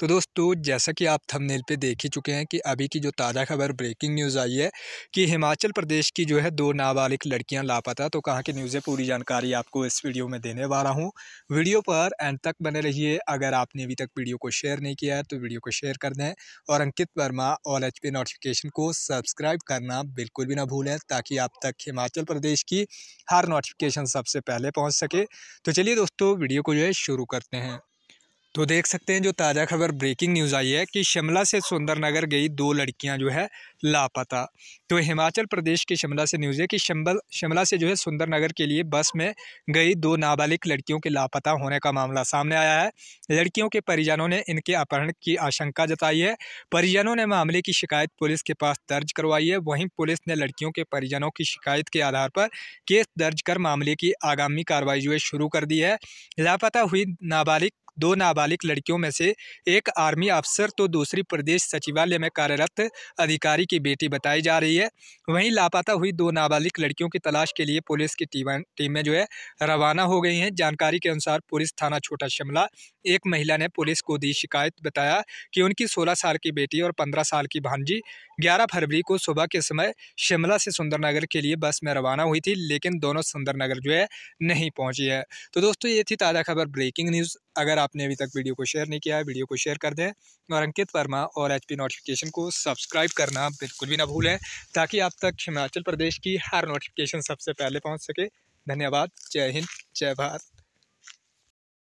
तो दोस्तों जैसा कि आप थंबनेल पे देख ही चुके हैं कि अभी की जो ताज़ा खबर ब्रेकिंग न्यूज़ आई है कि हिमाचल प्रदेश की जो है दो नाबालिग लड़कियां लापता तो कहाँ की न्यूज़ है पूरी जानकारी आपको इस वीडियो में देने वाला हूँ वीडियो पर एंड तक बने रहिए अगर आपने अभी तक वीडियो को शेयर नहीं किया है तो वीडियो को शेयर कर दें और अंकित वर्मा ऑल एच नोटिफिकेशन को सब्सक्राइब करना बिल्कुल भी ना भूलें ताकि आप तक हिमाचल प्रदेश की हर नोटिफिकेशन सबसे पहले पहुँच सके तो चलिए दोस्तों वीडियो को जो है शुरू करते हैं तो देख सकते हैं जो ताज़ा खबर ब्रेकिंग न्यूज़ आई है कि शिमला से सुंदरनगर गई दो लड़कियां जो है लापता तो हिमाचल प्रदेश के शिमला से न्यूज़ है कि शिमल शिमला से जो है सुंदरनगर के लिए बस में गई दो नाबालिग लड़कियों के लापता होने का मामला सामने आया है लड़कियों के परिजनों ने इनके अपहरण की आशंका जताई है परिजनों ने मामले की शिकायत पुलिस के पास दर्ज करवाई है वहीं पुलिस ने लड़कियों के परिजनों की शिकायत के आधार पर केस दर्ज कर मामले की आगामी कार्रवाई जो है शुरू कर दी है लापता हुई नाबालिग दो नाबालिग लड़कियों में से एक आर्मी अफसर तो दूसरी प्रदेश सचिवालय में कार्यरत अधिकारी की बेटी बताई जा रही है वहीं लापता हुई दो नाबालिग लड़कियों की तलाश के लिए पुलिस की टीमें जो है रवाना हो गई हैं जानकारी के अनुसार पुलिस थाना छोटा शिमला एक महिला ने पुलिस को दी शिकायत बताया कि उनकी सोलह साल की बेटी और पंद्रह साल की भांजी ग्यारह फरवरी को सुबह के समय शिमला से सुंदरनगर के लिए बस में रवाना हुई थी लेकिन दोनों सुंदरनगर जो है नहीं पहुंची है तो दोस्तों ये थी ताज़ा खबर ब्रेकिंग न्यूज़ अगर आपने अभी तक वीडियो को शेयर नहीं किया है वीडियो को शेयर कर दें और अंकित वर्मा और एच नोटिफिकेशन को सब्सक्राइब करना बिल्कुल भी ना भूलें ताकि आप तक हिमाचल प्रदेश की हर नोटिफिकेशन सबसे पहले पहुँच सके धन्यवाद जय हिंद जय भारत